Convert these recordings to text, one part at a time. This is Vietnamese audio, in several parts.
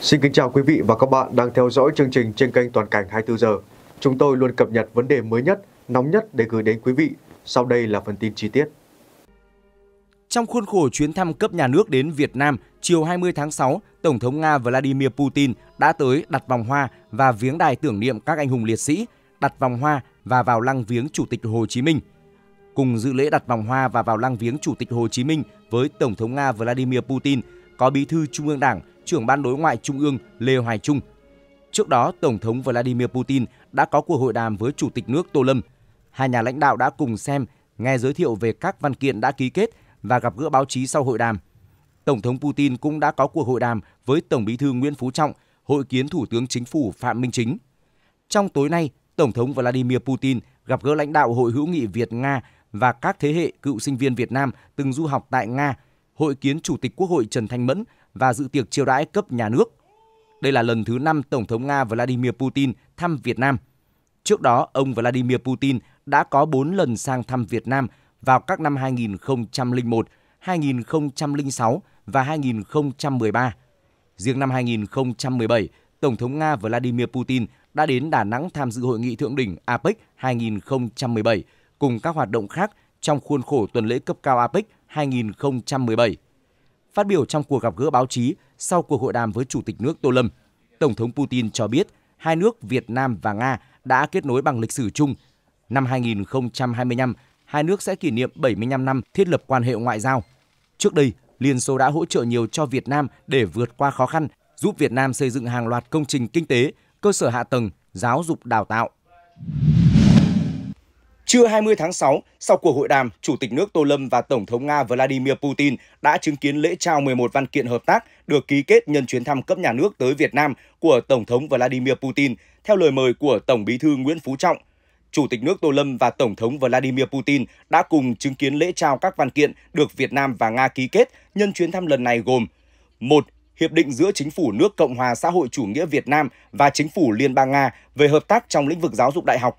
Xin kính chào quý vị và các bạn đang theo dõi chương trình trên kênh Toàn cảnh 24 giờ. Chúng tôi luôn cập nhật vấn đề mới nhất, nóng nhất để gửi đến quý vị. Sau đây là phần tin chi tiết. Trong khuôn khổ chuyến thăm cấp nhà nước đến Việt Nam, chiều 20 tháng 6, Tổng thống Nga Vladimir Putin đã tới đặt vòng hoa và viếng đài tưởng niệm các anh hùng liệt sĩ, đặt vòng hoa và vào lăng viếng Chủ tịch Hồ Chí Minh. Cùng dự lễ đặt vòng hoa và vào lăng viếng Chủ tịch Hồ Chí Minh với Tổng thống Nga Vladimir Putin có Bí thư Trung ương Đảng, trưởng ban đối ngoại Trung ương Lê Hoài Trung. Trước đó, Tổng thống Vladimir Putin đã có cuộc hội đàm với Chủ tịch nước Tô Lâm. Hai nhà lãnh đạo đã cùng xem, nghe giới thiệu về các văn kiện đã ký kết và gặp gỡ báo chí sau hội đàm. Tổng thống Putin cũng đã có cuộc hội đàm với Tổng bí thư Nguyễn Phú Trọng, hội kiến Thủ tướng Chính phủ Phạm Minh Chính. Trong tối nay, Tổng thống Vladimir Putin gặp gỡ lãnh đạo Hội hữu nghị Việt-Nga và các thế hệ cựu sinh viên Việt Nam từng du học tại Nga, hội kiến Chủ tịch Quốc hội Trần Thanh Mẫn và dự tiệc chiêu đãi cấp nhà nước. Đây là lần thứ 5 Tổng thống Nga Vladimir Putin thăm Việt Nam. Trước đó, ông Vladimir Putin đã có 4 lần sang thăm Việt Nam vào các năm 2001, 2006 và 2013. Riêng năm 2017, Tổng thống Nga Vladimir Putin đã đến Đà Nẵng tham dự hội nghị thượng đỉnh APEC 2017 cùng các hoạt động khác trong khuôn khổ tuần lễ cấp cao APEC 2017. Phát biểu trong cuộc gặp gỡ báo chí sau cuộc hội đàm với Chủ tịch nước Tô Lâm, Tổng thống Putin cho biết hai nước Việt Nam và Nga đã kết nối bằng lịch sử chung. Năm 2025, hai nước sẽ kỷ niệm 75 năm thiết lập quan hệ ngoại giao. Trước đây, Liên Xô đã hỗ trợ nhiều cho Việt Nam để vượt qua khó khăn, giúp Việt Nam xây dựng hàng loạt công trình kinh tế, cơ sở hạ tầng, giáo dục đào tạo. Trưa 20 tháng 6, sau cuộc hội đàm, Chủ tịch nước Tô Lâm và Tổng thống Nga Vladimir Putin đã chứng kiến lễ trao 11 văn kiện hợp tác được ký kết nhân chuyến thăm cấp nhà nước tới Việt Nam của Tổng thống Vladimir Putin theo lời mời của Tổng bí thư Nguyễn Phú Trọng. Chủ tịch nước Tô Lâm và Tổng thống Vladimir Putin đã cùng chứng kiến lễ trao các văn kiện được Việt Nam và Nga ký kết nhân chuyến thăm lần này gồm một Hiệp định giữa Chính phủ nước Cộng hòa xã hội chủ nghĩa Việt Nam và Chính phủ Liên bang Nga về hợp tác trong lĩnh vực giáo dục đại học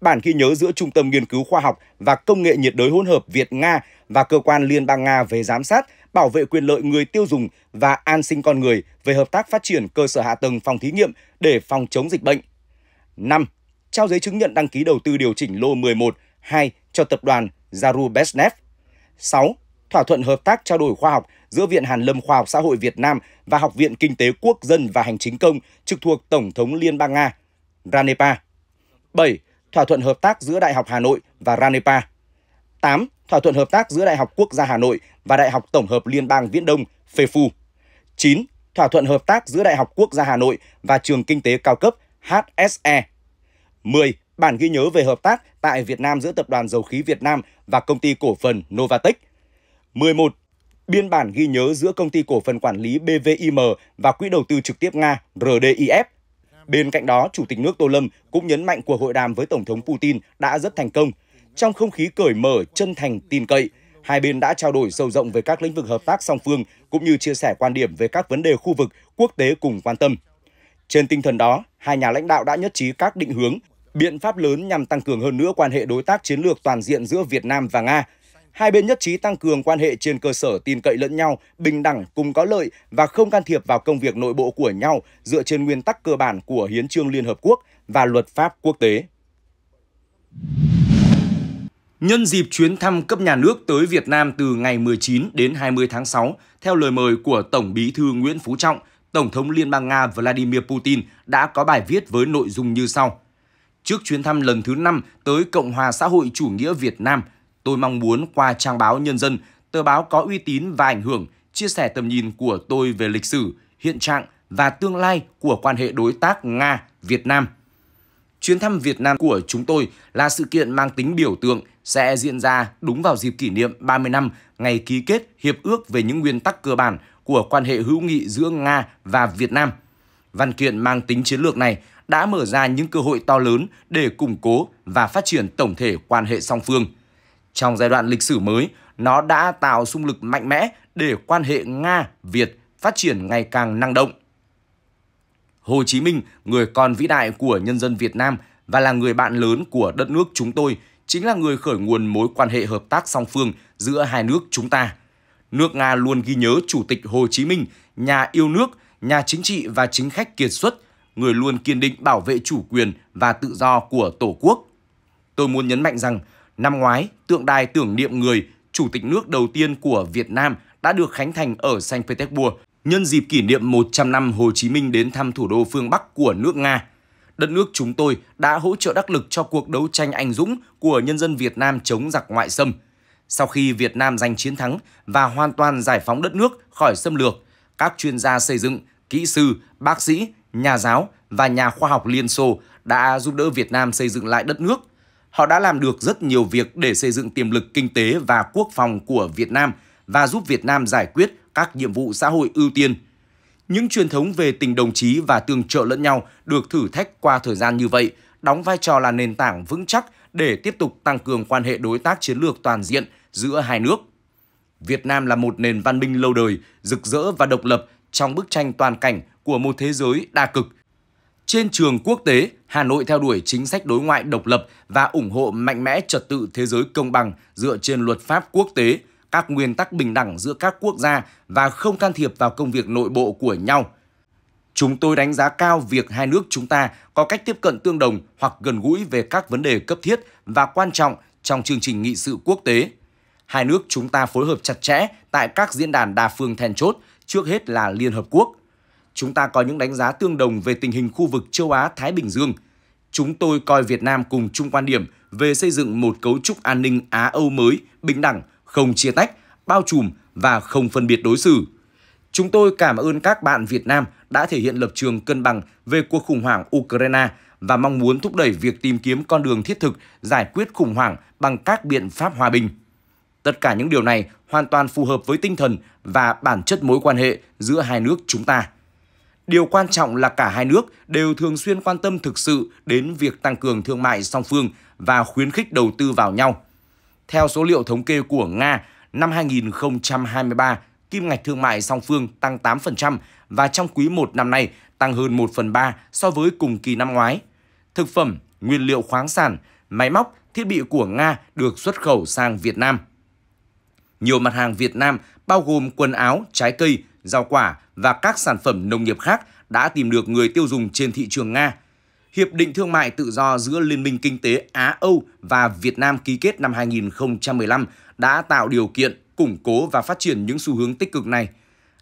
bản ghi nhớ giữa Trung tâm Nghiên cứu Khoa học và Công nghệ nhiệt đới hỗn hợp Việt-Nga và Cơ quan Liên bang Nga về giám sát, bảo vệ quyền lợi người tiêu dùng và an sinh con người về hợp tác phát triển cơ sở hạ tầng phòng thí nghiệm để phòng chống dịch bệnh. 5. Trao giấy chứng nhận đăng ký đầu tư điều chỉnh lô 11 2 cho tập đoàn Zarubezhnev. 6. Thỏa thuận hợp tác trao đổi khoa học giữa Viện Hàn lâm Khoa học Xã hội Việt Nam và Học viện Kinh tế Quốc dân và Hành chính công trực thuộc Tổng thống Liên bang Nga, Ranepa. 7 thỏa thuận hợp tác giữa Đại học Hà Nội và Ranepa. 8. Thỏa thuận hợp tác giữa Đại học Quốc gia Hà Nội và Đại học Tổng hợp Liên bang Viễn Đông, FEFU. 9. Thỏa thuận hợp tác giữa Đại học Quốc gia Hà Nội và Trường Kinh tế Cao cấp HSE. 10. Bản ghi nhớ về hợp tác tại Việt Nam giữa Tập đoàn Dầu khí Việt Nam và Công ty Cổ phần Novatech. 11. Biên bản ghi nhớ giữa Công ty Cổ phần Quản lý BVIM và Quỹ đầu tư trực tiếp Nga RDIF Bên cạnh đó, Chủ tịch nước Tô Lâm cũng nhấn mạnh cuộc hội đàm với Tổng thống Putin đã rất thành công. Trong không khí cởi mở, chân thành, tin cậy, hai bên đã trao đổi sâu rộng về các lĩnh vực hợp tác song phương cũng như chia sẻ quan điểm về các vấn đề khu vực, quốc tế cùng quan tâm. Trên tinh thần đó, hai nhà lãnh đạo đã nhất trí các định hướng, biện pháp lớn nhằm tăng cường hơn nữa quan hệ đối tác chiến lược toàn diện giữa Việt Nam và Nga, hai bên nhất trí tăng cường quan hệ trên cơ sở tin cậy lẫn nhau, bình đẳng, cùng có lợi và không can thiệp vào công việc nội bộ của nhau dựa trên nguyên tắc cơ bản của Hiến trương Liên Hợp Quốc và luật pháp quốc tế. Nhân dịp chuyến thăm cấp nhà nước tới Việt Nam từ ngày 19 đến 20 tháng 6, theo lời mời của Tổng bí thư Nguyễn Phú Trọng, Tổng thống Liên bang Nga Vladimir Putin đã có bài viết với nội dung như sau. Trước chuyến thăm lần thứ 5 tới Cộng hòa xã hội chủ nghĩa Việt Nam – Tôi mong muốn qua trang báo Nhân dân, tờ báo có uy tín và ảnh hưởng, chia sẻ tầm nhìn của tôi về lịch sử, hiện trạng và tương lai của quan hệ đối tác Nga-Việt Nam. Chuyến thăm Việt Nam của chúng tôi là sự kiện mang tính biểu tượng sẽ diễn ra đúng vào dịp kỷ niệm 30 năm ngày ký kết hiệp ước về những nguyên tắc cơ bản của quan hệ hữu nghị giữa Nga và Việt Nam. Văn kiện mang tính chiến lược này đã mở ra những cơ hội to lớn để củng cố và phát triển tổng thể quan hệ song phương. Trong giai đoạn lịch sử mới, nó đã tạo xung lực mạnh mẽ để quan hệ Nga-Việt phát triển ngày càng năng động. Hồ Chí Minh, người con vĩ đại của nhân dân Việt Nam và là người bạn lớn của đất nước chúng tôi, chính là người khởi nguồn mối quan hệ hợp tác song phương giữa hai nước chúng ta. Nước Nga luôn ghi nhớ Chủ tịch Hồ Chí Minh, nhà yêu nước, nhà chính trị và chính khách kiệt xuất, người luôn kiên định bảo vệ chủ quyền và tự do của Tổ quốc. Tôi muốn nhấn mạnh rằng Năm ngoái, tượng đài tưởng niệm người, chủ tịch nước đầu tiên của Việt Nam đã được khánh thành ở Saint Petersburg nhân dịp kỷ niệm 100 năm Hồ Chí Minh đến thăm thủ đô phương Bắc của nước Nga. Đất nước chúng tôi đã hỗ trợ đắc lực cho cuộc đấu tranh anh dũng của nhân dân Việt Nam chống giặc ngoại xâm. Sau khi Việt Nam giành chiến thắng và hoàn toàn giải phóng đất nước khỏi xâm lược, các chuyên gia xây dựng, kỹ sư, bác sĩ, nhà giáo và nhà khoa học Liên Xô đã giúp đỡ Việt Nam xây dựng lại đất nước – họ đã làm được rất nhiều việc để xây dựng tiềm lực kinh tế và quốc phòng của Việt Nam và giúp Việt Nam giải quyết các nhiệm vụ xã hội ưu tiên. Những truyền thống về tình đồng chí và tương trợ lẫn nhau được thử thách qua thời gian như vậy, đóng vai trò là nền tảng vững chắc để tiếp tục tăng cường quan hệ đối tác chiến lược toàn diện giữa hai nước. Việt Nam là một nền văn minh lâu đời, rực rỡ và độc lập trong bức tranh toàn cảnh của một thế giới đa cực, trên trường quốc tế, Hà Nội theo đuổi chính sách đối ngoại độc lập và ủng hộ mạnh mẽ trật tự thế giới công bằng dựa trên luật pháp quốc tế, các nguyên tắc bình đẳng giữa các quốc gia và không can thiệp vào công việc nội bộ của nhau. Chúng tôi đánh giá cao việc hai nước chúng ta có cách tiếp cận tương đồng hoặc gần gũi về các vấn đề cấp thiết và quan trọng trong chương trình nghị sự quốc tế. Hai nước chúng ta phối hợp chặt chẽ tại các diễn đàn đa phương then chốt, trước hết là Liên Hợp Quốc – chúng ta có những đánh giá tương đồng về tình hình khu vực châu Á-Thái Bình Dương. Chúng tôi coi Việt Nam cùng chung quan điểm về xây dựng một cấu trúc an ninh Á-Âu mới, bình đẳng, không chia tách, bao trùm và không phân biệt đối xử. Chúng tôi cảm ơn các bạn Việt Nam đã thể hiện lập trường cân bằng về cuộc khủng hoảng Ukraine và mong muốn thúc đẩy việc tìm kiếm con đường thiết thực giải quyết khủng hoảng bằng các biện pháp hòa bình. Tất cả những điều này hoàn toàn phù hợp với tinh thần và bản chất mối quan hệ giữa hai nước chúng ta. Điều quan trọng là cả hai nước đều thường xuyên quan tâm thực sự đến việc tăng cường thương mại song phương và khuyến khích đầu tư vào nhau. Theo số liệu thống kê của Nga, năm 2023, kim ngạch thương mại song phương tăng 8% và trong quý 1 năm nay tăng hơn 1 phần 3 so với cùng kỳ năm ngoái. Thực phẩm, nguyên liệu khoáng sản, máy móc, thiết bị của Nga được xuất khẩu sang Việt Nam. Nhiều mặt hàng Việt Nam bao gồm quần áo, trái cây, rau quả và các sản phẩm nông nghiệp khác đã tìm được người tiêu dùng trên thị trường Nga. Hiệp định thương mại tự do giữa Liên minh Kinh tế Á-Âu và Việt Nam ký kết năm 2015 đã tạo điều kiện củng cố và phát triển những xu hướng tích cực này.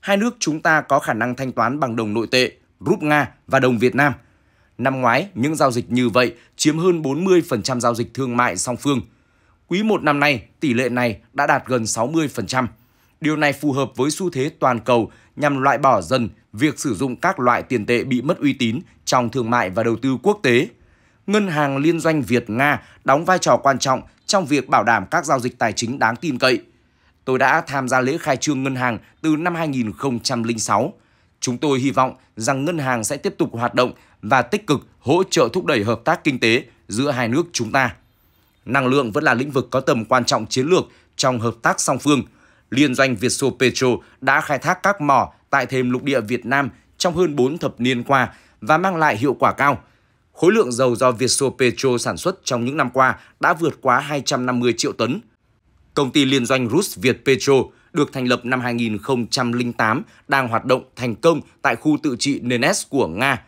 Hai nước chúng ta có khả năng thanh toán bằng đồng nội tệ, rúp Nga và đồng Việt Nam. Năm ngoái, những giao dịch như vậy chiếm hơn 40% giao dịch thương mại song phương. Quý 1 năm nay, tỷ lệ này đã đạt gần 60%. Điều này phù hợp với xu thế toàn cầu nhằm loại bỏ dần việc sử dụng các loại tiền tệ bị mất uy tín trong thương mại và đầu tư quốc tế. Ngân hàng Liên doanh Việt-Nga đóng vai trò quan trọng trong việc bảo đảm các giao dịch tài chính đáng tin cậy. Tôi đã tham gia lễ khai trương ngân hàng từ năm 2006. Chúng tôi hy vọng rằng ngân hàng sẽ tiếp tục hoạt động và tích cực hỗ trợ thúc đẩy hợp tác kinh tế giữa hai nước chúng ta. Năng lượng vẫn là lĩnh vực có tầm quan trọng chiến lược trong hợp tác song phương – liên danh Vietso Petro đã khai thác các mỏ tại thềm lục địa Việt Nam trong hơn 4 thập niên qua và mang lại hiệu quả cao. Khối lượng dầu do Vietso Petro sản xuất trong những năm qua đã vượt quá 250 triệu tấn. Công ty liên doanh Rus Việt Petro được thành lập năm 2008 đang hoạt động thành công tại khu tự trị Nenets của Nga.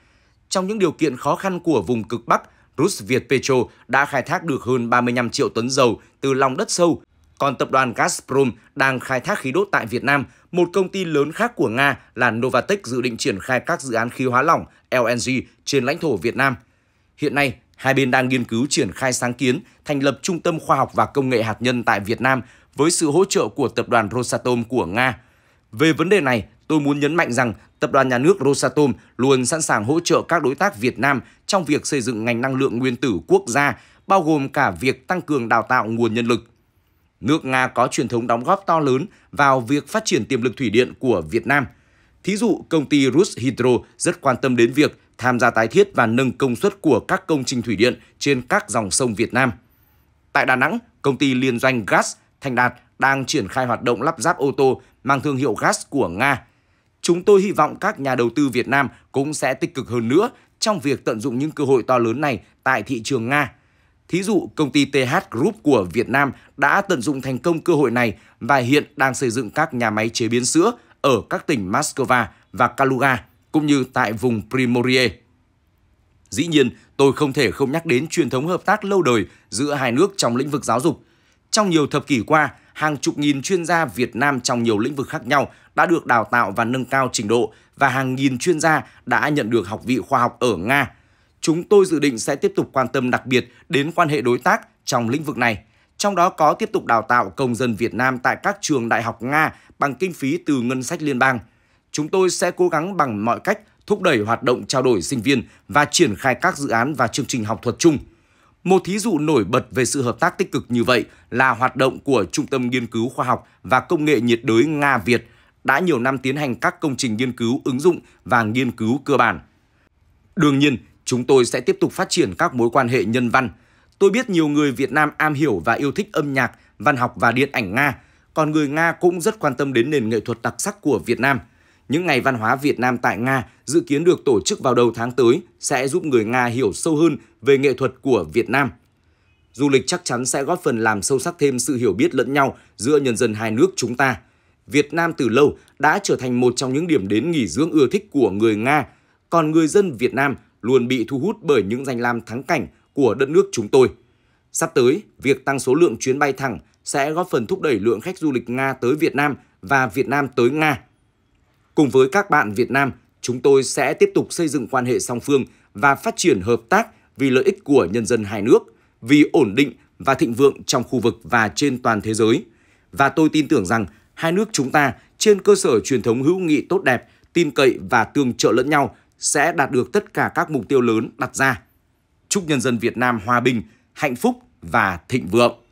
Trong những điều kiện khó khăn của vùng cực Bắc, Rus Việt Petro đã khai thác được hơn 35 triệu tấn dầu từ lòng đất sâu còn tập đoàn Gazprom đang khai thác khí đốt tại Việt Nam, một công ty lớn khác của Nga là Novatek dự định triển khai các dự án khí hóa lỏng LNG trên lãnh thổ Việt Nam. Hiện nay, hai bên đang nghiên cứu triển khai sáng kiến thành lập Trung tâm Khoa học và Công nghệ Hạt nhân tại Việt Nam với sự hỗ trợ của tập đoàn Rosatom của Nga. Về vấn đề này, tôi muốn nhấn mạnh rằng tập đoàn nhà nước Rosatom luôn sẵn sàng hỗ trợ các đối tác Việt Nam trong việc xây dựng ngành năng lượng nguyên tử quốc gia, bao gồm cả việc tăng cường đào tạo nguồn nhân lực nước Nga có truyền thống đóng góp to lớn vào việc phát triển tiềm lực thủy điện của Việt Nam. Thí dụ, công ty Rushydro rất quan tâm đến việc tham gia tái thiết và nâng công suất của các công trình thủy điện trên các dòng sông Việt Nam. Tại Đà Nẵng, công ty liên doanh Gas Thành Đạt đang triển khai hoạt động lắp ráp ô tô mang thương hiệu Gas của Nga. Chúng tôi hy vọng các nhà đầu tư Việt Nam cũng sẽ tích cực hơn nữa trong việc tận dụng những cơ hội to lớn này tại thị trường Nga Thí dụ, công ty TH Group của Việt Nam đã tận dụng thành công cơ hội này và hiện đang xây dựng các nhà máy chế biến sữa ở các tỉnh Moscow và Kaluga, cũng như tại vùng Primorie. Dĩ nhiên, tôi không thể không nhắc đến truyền thống hợp tác lâu đời giữa hai nước trong lĩnh vực giáo dục. Trong nhiều thập kỷ qua, hàng chục nghìn chuyên gia Việt Nam trong nhiều lĩnh vực khác nhau đã được đào tạo và nâng cao trình độ và hàng nghìn chuyên gia đã nhận được học vị khoa học ở Nga, chúng tôi dự định sẽ tiếp tục quan tâm đặc biệt đến quan hệ đối tác trong lĩnh vực này. Trong đó có tiếp tục đào tạo công dân Việt Nam tại các trường đại học Nga bằng kinh phí từ ngân sách liên bang. Chúng tôi sẽ cố gắng bằng mọi cách thúc đẩy hoạt động trao đổi sinh viên và triển khai các dự án và chương trình học thuật chung. Một thí dụ nổi bật về sự hợp tác tích cực như vậy là hoạt động của Trung tâm Nghiên cứu Khoa học và Công nghệ nhiệt đới Nga-Việt đã nhiều năm tiến hành các công trình nghiên cứu ứng dụng và nghiên cứu cơ bản. Đương nhiên, Chúng tôi sẽ tiếp tục phát triển các mối quan hệ nhân văn. Tôi biết nhiều người Việt Nam am hiểu và yêu thích âm nhạc, văn học và điện ảnh Nga, còn người Nga cũng rất quan tâm đến nền nghệ thuật đặc sắc của Việt Nam. Những ngày văn hóa Việt Nam tại Nga dự kiến được tổ chức vào đầu tháng tới sẽ giúp người Nga hiểu sâu hơn về nghệ thuật của Việt Nam. Du lịch chắc chắn sẽ góp phần làm sâu sắc thêm sự hiểu biết lẫn nhau giữa nhân dân hai nước chúng ta. Việt Nam từ lâu đã trở thành một trong những điểm đến nghỉ dưỡng ưa thích của người Nga, còn người dân Việt Nam luôn bị thu hút bởi những danh lam thắng cảnh của đất nước chúng tôi. Sắp tới, việc tăng số lượng chuyến bay thẳng sẽ góp phần thúc đẩy lượng khách du lịch Nga tới Việt Nam và Việt Nam tới Nga. Cùng với các bạn Việt Nam, chúng tôi sẽ tiếp tục xây dựng quan hệ song phương và phát triển hợp tác vì lợi ích của nhân dân hai nước, vì ổn định và thịnh vượng trong khu vực và trên toàn thế giới. Và tôi tin tưởng rằng hai nước chúng ta trên cơ sở truyền thống hữu nghị tốt đẹp, tin cậy và tương trợ lẫn nhau sẽ đạt được tất cả các mục tiêu lớn đặt ra. Chúc nhân dân Việt Nam hòa bình, hạnh phúc và thịnh vượng.